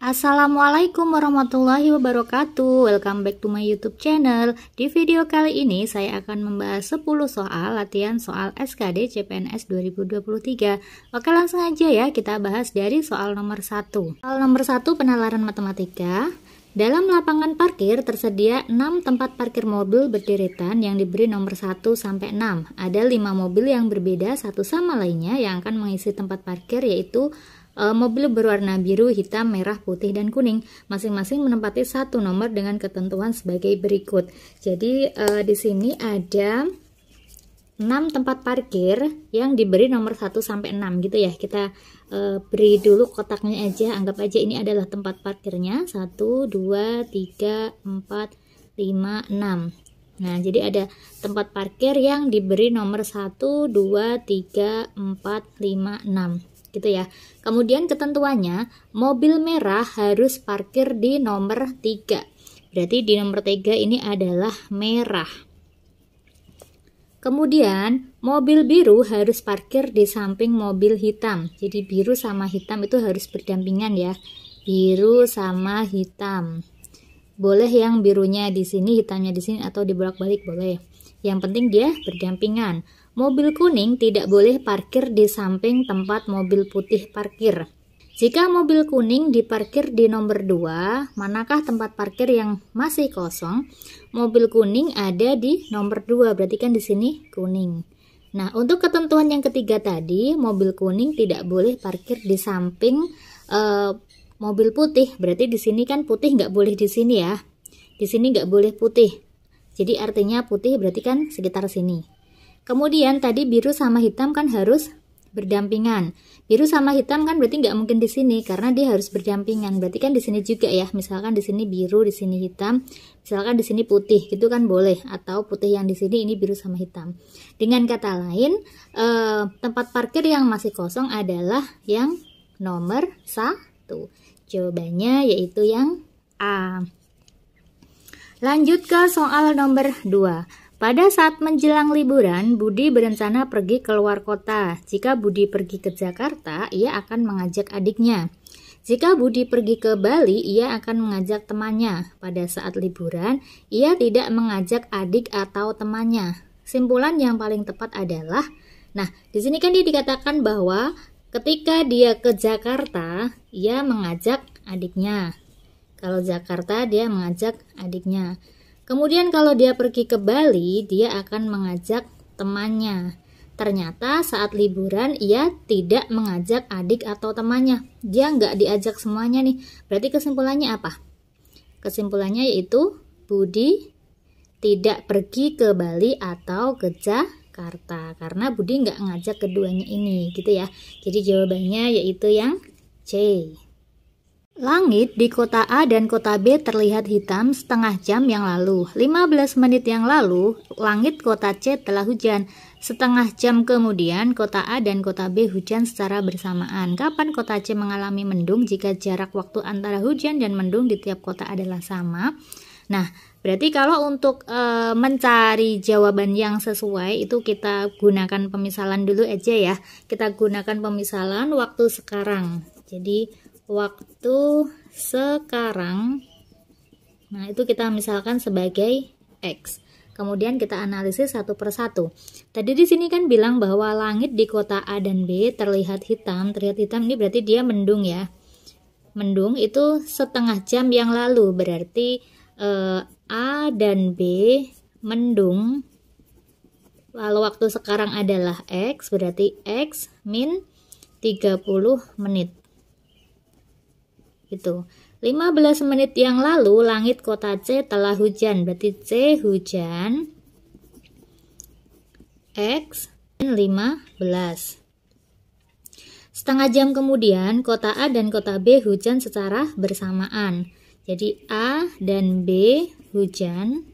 Assalamualaikum warahmatullahi wabarakatuh Welcome back to my youtube channel Di video kali ini saya akan membahas 10 soal latihan soal SKD CPNS 2023 Oke langsung aja ya kita bahas dari soal nomor 1 Soal nomor 1 penalaran matematika dalam lapangan parkir tersedia 6 tempat parkir mobil berderetan yang diberi nomor 1 sampai 6. Ada 5 mobil yang berbeda satu sama lainnya yang akan mengisi tempat parkir yaitu e, mobil berwarna biru, hitam, merah, putih, dan kuning. Masing-masing menempati satu nomor dengan ketentuan sebagai berikut. Jadi e, di sini ada 6 tempat parkir yang diberi nomor 1 sampai 6 gitu ya. Kita e, beri dulu kotaknya aja anggap aja ini adalah tempat parkirnya 1 2 3 4 5 6 nah jadi ada tempat parkir yang diberi nomor 1 2 3 4 5 6 gitu ya kemudian ketentuannya mobil merah harus parkir di nomor 3 berarti di nomor 3 ini adalah merah Kemudian, mobil biru harus parkir di samping mobil hitam. Jadi biru sama hitam itu harus berdampingan ya. Biru sama hitam. Boleh yang birunya di sini, hitamnya di sini atau di dibolak-balik boleh. Yang penting dia berdampingan. Mobil kuning tidak boleh parkir di samping tempat mobil putih parkir. Jika mobil kuning diparkir di nomor 2, manakah tempat parkir yang masih kosong? Mobil kuning ada di nomor 2, berarti kan di sini kuning. Nah, untuk ketentuan yang ketiga tadi, mobil kuning tidak boleh parkir di samping e, mobil putih. Berarti di sini kan putih nggak boleh di sini ya. Di sini nggak boleh putih. Jadi artinya putih berarti kan sekitar sini. Kemudian tadi biru sama hitam kan harus berdampingan. Biru sama hitam kan berarti nggak mungkin di sini karena dia harus berdampingan. Berarti kan di sini juga ya. Misalkan di sini biru, di sini hitam, misalkan di sini putih, gitu kan boleh. Atau putih yang di sini ini biru sama hitam. Dengan kata lain, eh, tempat parkir yang masih kosong adalah yang nomor satu. Jawabannya yaitu yang A. Lanjut ke soal nomor 2. Pada saat menjelang liburan, Budi berencana pergi ke luar kota. Jika Budi pergi ke Jakarta, ia akan mengajak adiknya. Jika Budi pergi ke Bali, ia akan mengajak temannya. Pada saat liburan, ia tidak mengajak adik atau temannya. Simpulan yang paling tepat adalah, nah, di sini kan dia dikatakan bahwa ketika dia ke Jakarta, ia mengajak adiknya. Kalau Jakarta, dia mengajak adiknya. Kemudian kalau dia pergi ke Bali, dia akan mengajak temannya. Ternyata saat liburan ia tidak mengajak adik atau temannya. Dia nggak diajak semuanya nih. Berarti kesimpulannya apa? Kesimpulannya yaitu Budi tidak pergi ke Bali atau ke Jakarta karena Budi nggak ngajak keduanya ini gitu ya. Jadi jawabannya yaitu yang C. Langit di kota A dan kota B terlihat hitam setengah jam yang lalu. 15 menit yang lalu, langit kota C telah hujan. Setengah jam kemudian, kota A dan kota B hujan secara bersamaan. Kapan kota C mengalami mendung jika jarak waktu antara hujan dan mendung di tiap kota adalah sama? Nah, berarti kalau untuk e, mencari jawaban yang sesuai itu kita gunakan pemisalan dulu aja ya. Kita gunakan pemisalan waktu sekarang. Jadi waktu sekarang nah itu kita misalkan sebagai X kemudian kita analisis satu persatu. Tadi di sini kan bilang bahwa langit di kota A dan B terlihat hitam, terlihat hitam ini berarti dia mendung ya. Mendung itu setengah jam yang lalu, berarti eh, A dan B mendung. Lalu waktu sekarang adalah X, berarti X min 30 menit gitu. 15 menit yang lalu langit kota C telah hujan. Berarti C hujan. X 15. Setengah jam kemudian kota A dan kota B hujan secara bersamaan. Jadi A dan B hujan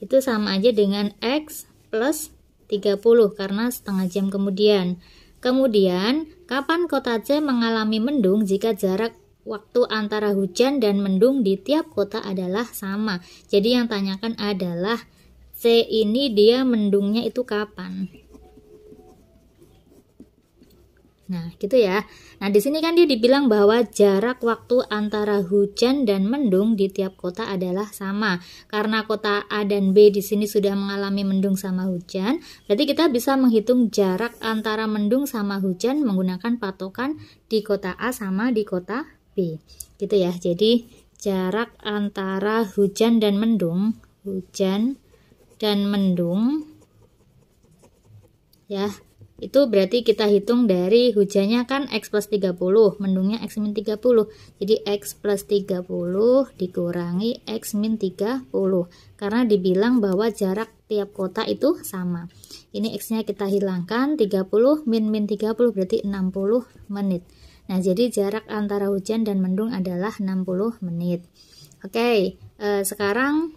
itu sama aja dengan X plus 30 karena setengah jam kemudian. Kemudian Kapan kota C mengalami mendung jika jarak waktu antara hujan dan mendung di tiap kota adalah sama? Jadi yang tanyakan adalah C ini dia mendungnya itu kapan? Nah, gitu ya. Nah, di sini kan dia dibilang bahwa jarak waktu antara hujan dan mendung di tiap kota adalah sama. Karena kota A dan B di sini sudah mengalami mendung sama hujan, berarti kita bisa menghitung jarak antara mendung sama hujan menggunakan patokan di kota A sama di kota B. Gitu ya. Jadi, jarak antara hujan dan mendung, hujan dan mendung ya itu berarti kita hitung dari hujannya kan X plus 30, mendungnya X min 30. Jadi X plus 30 dikurangi X min 30. Karena dibilang bahwa jarak tiap kota itu sama. Ini X-nya kita hilangkan, 30 min min 30 berarti 60 menit. Nah, jadi jarak antara hujan dan mendung adalah 60 menit. Oke, eh, sekarang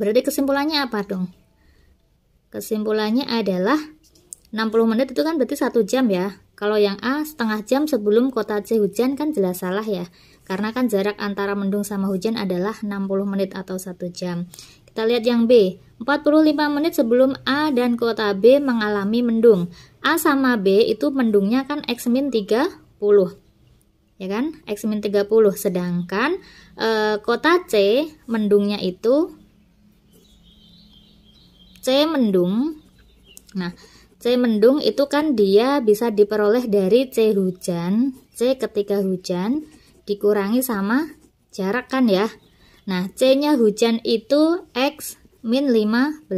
berarti kesimpulannya apa dong? Kesimpulannya adalah 60 menit itu kan berarti satu jam ya. Kalau yang A setengah jam sebelum kota C hujan kan jelas salah ya. Karena kan jarak antara mendung sama hujan adalah 60 menit atau satu jam. Kita lihat yang B. 45 menit sebelum A dan kota B mengalami mendung. A sama B itu mendungnya kan X-30. Ya kan? X-30. Sedangkan e, kota C mendungnya itu C mendung. Nah, C mendung itu kan dia bisa diperoleh dari C hujan, C ketika hujan dikurangi sama jarak kan ya. Nah, C-nya hujan itu X min 15.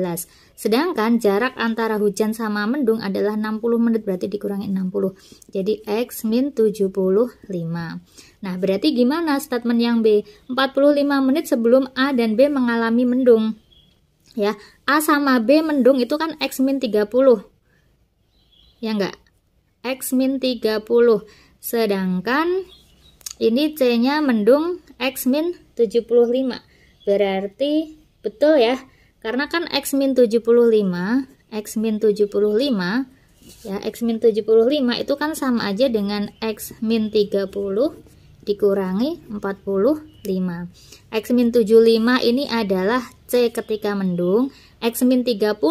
Sedangkan jarak antara hujan sama mendung adalah 60 menit, berarti dikurangi 60. Jadi X min 75. Nah, berarti gimana statement yang B? 45 menit sebelum A dan B mengalami mendung. Ya, A sama B mendung itu kan X min 30 ya enggak? X min 30. Sedangkan ini C-nya mendung X min 75. Berarti betul ya? Karena kan X min 75, X min 75 ya X min 75 itu kan sama aja dengan X min 30 dikurangi 45 X min 75 ini adalah C ketika mendung X min 30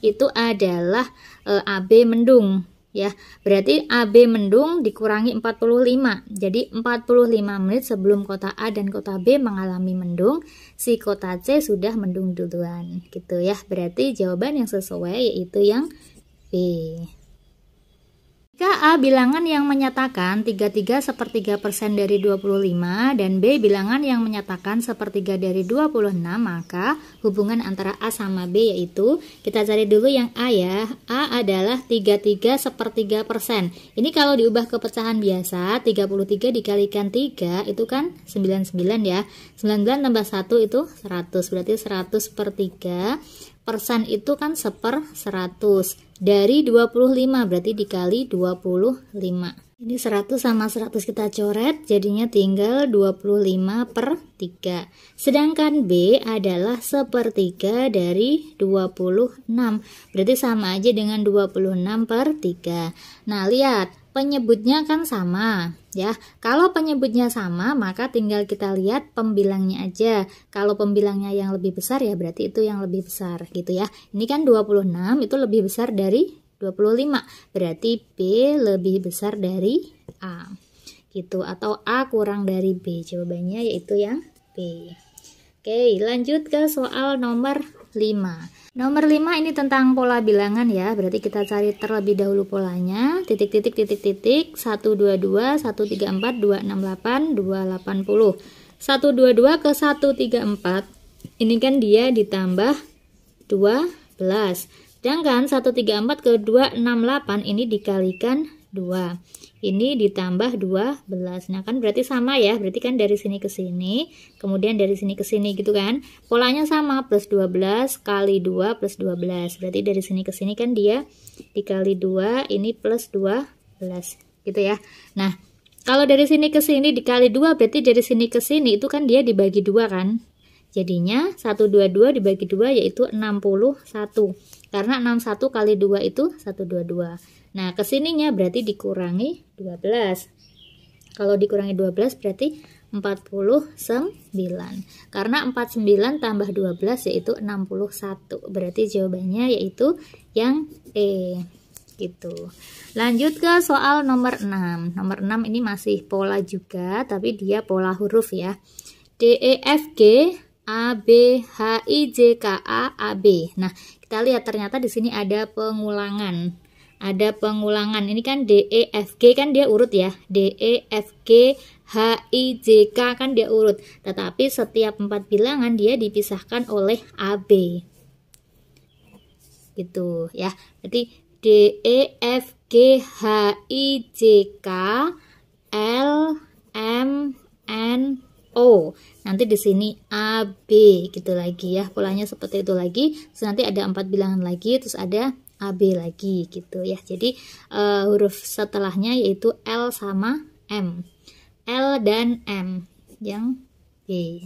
itu adalah Eh, AB mendung ya. Berarti AB mendung dikurangi 45. Jadi 45 menit sebelum kota A dan kota B mengalami mendung, si kota C sudah mendung duluan gitu ya. Berarti jawaban yang sesuai yaitu yang B. Jika A bilangan yang menyatakan 33 sepertiga persen dari 25 dan B bilangan yang menyatakan sepertiga dari 26, maka hubungan antara A sama B yaitu, kita cari dulu yang A ya, A adalah 33 sepertiga persen. Ini kalau diubah ke pecahan biasa, 33 dikalikan 3 itu kan 99 ya, 99 tambah 1 itu 100, berarti 100 per 3, persen itu kan seper 100 dari 25 berarti dikali 25 ini 100 sama 100 kita coret jadinya tinggal 25 per 3 sedangkan B adalah sepertiga dari 26 berarti sama aja dengan 26 per 3 nah lihat penyebutnya kan sama ya. Kalau penyebutnya sama, maka tinggal kita lihat pembilangnya aja. Kalau pembilangnya yang lebih besar ya berarti itu yang lebih besar gitu ya. Ini kan 26 itu lebih besar dari 25. Berarti B lebih besar dari A. Gitu atau A kurang dari B. Jawabannya yaitu yang B. Oke, lanjut ke soal nomor 5. Nomor 5 ini tentang pola bilangan ya. Berarti kita cari terlebih dahulu polanya. Titik titik titik titik 122 134 268 280. 122 ke 134 ini kan dia ditambah 12. Sedangkan 134 ke 268 ini dikalikan 2. Ini ditambah 12. Nah, kan berarti sama ya. Berarti kan dari sini ke sini, kemudian dari sini ke sini gitu kan. Polanya sama, plus 12 kali 2 plus 12. Berarti dari sini ke sini kan dia dikali 2, ini plus 12 gitu ya. Nah, kalau dari sini ke sini dikali 2 berarti dari sini ke sini itu kan dia dibagi 2 kan. Jadinya 122 dibagi 2 yaitu 61. Karena 61 kali 2 itu 122. Nah, kesininya berarti dikurangi 12. Kalau dikurangi 12 berarti 49. Karena 49 tambah 12 yaitu 61. Berarti jawabannya yaitu yang E gitu. Lanjut ke soal nomor 6. Nomor 6 ini masih pola juga tapi dia pola huruf ya. D E F G A B H I J K A A B. Nah, kita lihat ternyata di sini ada pengulangan. Ada pengulangan. Ini kan D E F G kan dia urut ya. D E F G H I J K kan dia urut. Tetapi setiap empat bilangan dia dipisahkan oleh A B. Gitu ya. Berarti D E F G H I J K L M N O nanti di sini A B gitu lagi ya polanya seperti itu lagi terus nanti ada empat bilangan lagi terus ada AB lagi gitu ya jadi uh, huruf setelahnya yaitu L sama M L dan M yang B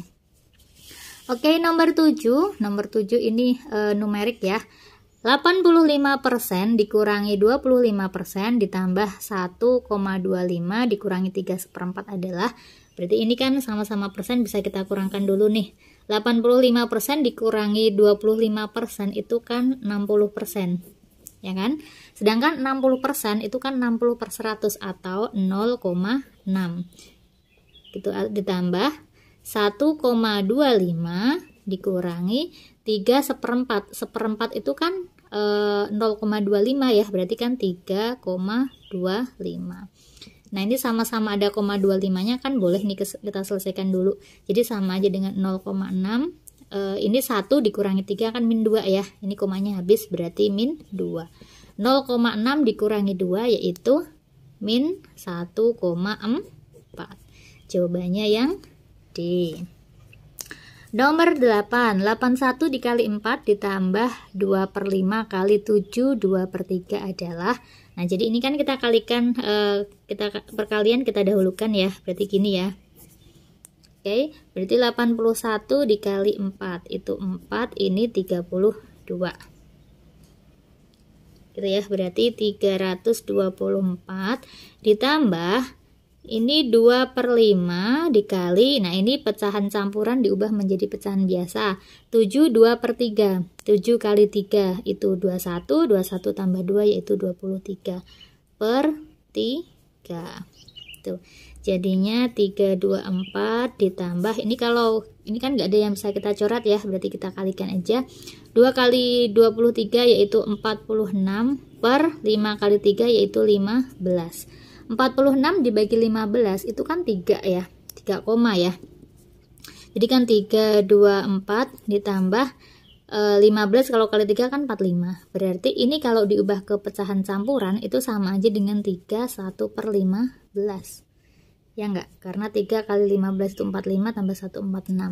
Oke okay, nomor 7 nomor 7 ini uh, numerik ya 85% dikurangi 25% ditambah 1,25 dikurangi 3 seperempat adalah Berarti ini kan sama-sama persen bisa kita kurangkan dulu nih. 85% dikurangi 25% itu kan 60%. Ya kan? Sedangkan 60% itu kan 60 per 100 atau 0,6. Gitu ditambah 1,25 dikurangi 3 seperempat seperempat itu kan 0,25 eh, ya berarti kan 3,25 Nah ini sama-sama ada 0,25-nya kan boleh nih kita selesaikan dulu. Jadi sama aja dengan 0,6. uh, eh, ini 1 dikurangi 3 kan min 2 ya. Ini komanya habis berarti min 2. 0,6 dikurangi 2 yaitu min 1,4. Jawabannya yang D. Nomor 8, 81 dikali 4 ditambah 2 per 5 kali 7, 2 per 3 adalah Nah, jadi ini kan kita kalikan uh, kita perkalian kita dahulukan ya. Berarti gini ya. Oke, okay, berarti 81 dikali 4 itu 4, ini 32. Gitu ya, berarti 324 ditambah ini 2 per 5 dikali, nah ini pecahan campuran diubah menjadi pecahan biasa. 7, 2 per 3. 7 kali 3 itu 21, 21 tambah 2 yaitu 23 per 3. Tuh. Jadinya 3, 2, 4 ditambah, ini kalau, ini kan nggak ada yang bisa kita coret ya, berarti kita kalikan aja. 2 kali 23 yaitu 46 per 5 kali 3 yaitu 15. 46 dibagi 15 itu kan 3 ya 3 koma ya jadi kan 3, 2, 4 ditambah e, eh, 15 kalau kali 3 kan 45 berarti ini kalau diubah ke pecahan campuran itu sama aja dengan 3, 1 per 15 ya enggak karena 3 kali 15 itu 45 tambah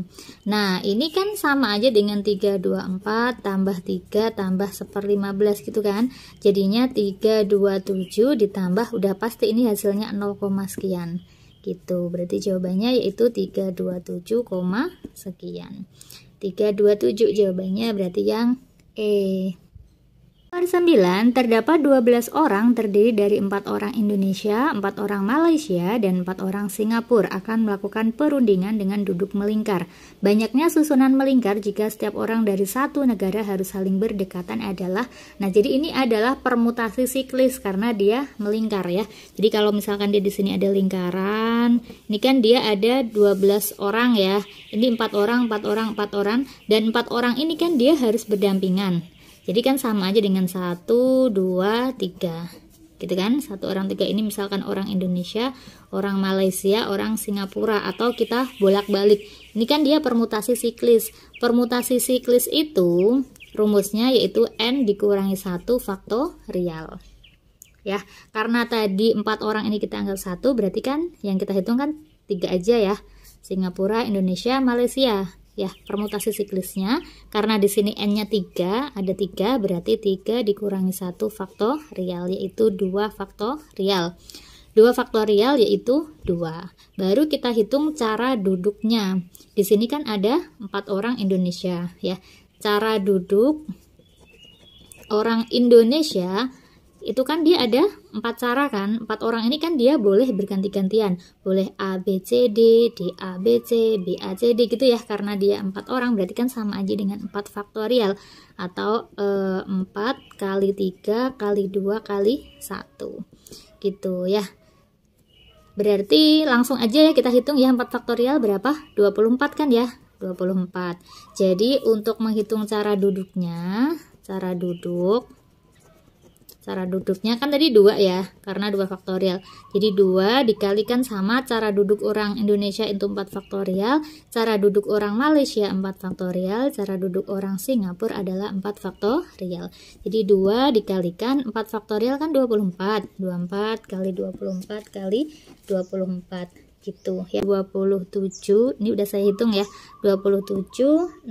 146 nah ini kan sama aja dengan 324 tambah 3 tambah 1 15 gitu kan jadinya 327 ditambah udah pasti ini hasilnya 0, sekian gitu berarti jawabannya yaitu 327, sekian 327 jawabannya berarti yang E Nomor 9 terdapat 12 orang terdiri dari 4 orang Indonesia, 4 orang Malaysia, dan 4 orang Singapura akan melakukan perundingan dengan duduk melingkar. Banyaknya susunan melingkar jika setiap orang dari satu negara harus saling berdekatan adalah nah jadi ini adalah permutasi siklis karena dia melingkar ya. Jadi kalau misalkan dia di sini ada lingkaran, ini kan dia ada 12 orang ya. Ini 4 orang, 4 orang, 4 orang dan 4 orang ini kan dia harus berdampingan jadi kan sama aja dengan satu dua tiga gitu kan satu orang tiga ini misalkan orang Indonesia orang Malaysia orang Singapura atau kita bolak-balik ini kan dia permutasi siklis permutasi siklis itu rumusnya yaitu n dikurangi satu faktorial ya karena tadi empat orang ini kita anggap satu berarti kan yang kita hitung kan tiga aja ya Singapura Indonesia Malaysia ya permutasi siklusnya karena di sini n-nya 3 ada 3 berarti 3 dikurangi 1 faktorial yaitu 2 faktorial 2 faktorial yaitu 2 baru kita hitung cara duduknya di sini kan ada 4 orang Indonesia ya cara duduk orang Indonesia itu kan dia ada empat cara kan empat orang ini kan dia boleh berganti-gantian boleh A B C D D A B C B A C D gitu ya karena dia empat orang berarti kan sama aja dengan empat faktorial atau eh, empat kali tiga kali dua kali satu gitu ya berarti langsung aja ya kita hitung ya empat faktorial berapa 24 kan ya 24 jadi untuk menghitung cara duduknya cara duduk cara duduknya kan tadi dua ya karena dua faktorial jadi dua dikalikan sama cara duduk orang Indonesia itu 4 faktorial cara duduk orang Malaysia 4 faktorial cara duduk orang Singapura adalah 4 faktorial jadi dua dikalikan 4 faktorial kan 24 24 kali 24 kali 24 gitu ya 27 ini udah saya hitung ya 27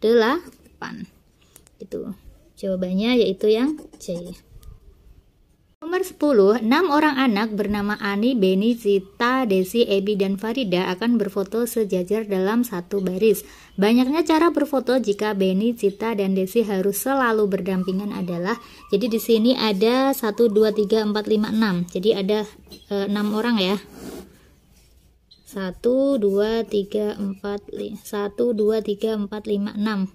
delapan itu jawabannya yaitu yang C. Nomor 10, 6 orang anak bernama Ani, Beni, Zita, Desi, Ebi, dan Farida akan berfoto sejajar dalam satu baris. Banyaknya cara berfoto jika Beni, Zita, dan Desi harus selalu berdampingan adalah jadi di sini ada 1, 2, 3, 4, 5, 6. Jadi ada e, eh, 6 orang ya. 1 2 3 4 5. 1 2 3 4 5 6.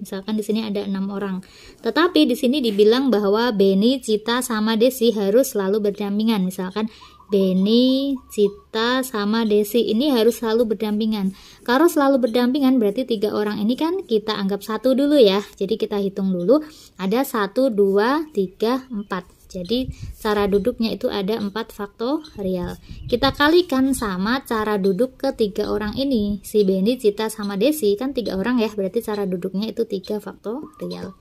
Misalkan di sini ada 6 orang. Tetapi di sini dibilang bahwa Beni, Cita sama Desi harus selalu berdampingan. Misalkan Beni, Cita, sama Desi ini harus selalu berdampingan. Kalau selalu berdampingan berarti tiga orang ini kan kita anggap satu dulu ya. Jadi kita hitung dulu ada 1 2 3 4. Jadi cara duduknya itu ada 4 faktorial. Kita kalikan sama cara duduk ketiga orang ini. Si Bendy, Cita, sama Desi kan tiga orang ya. Berarti cara duduknya itu 3 faktorial.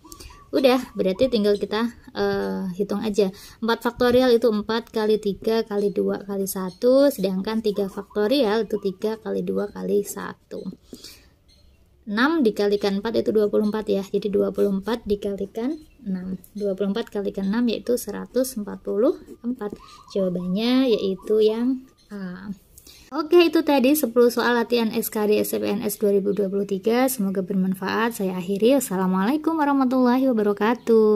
Udah, berarti tinggal kita uh, hitung aja. 4 faktorial itu 4 kali 3 kali 2 kali 1. Sedangkan 3 faktorial itu 3 kali 2 kali 1. 6 dikalikan 4 itu 24 ya. Jadi 24 dikalikan 6. 24 kalikan 6 yaitu 144. Jawabannya yaitu yang A. Oke, itu tadi 10 soal latihan SKD SPNS 2023. Semoga bermanfaat. Saya akhiri. Assalamualaikum warahmatullahi wabarakatuh.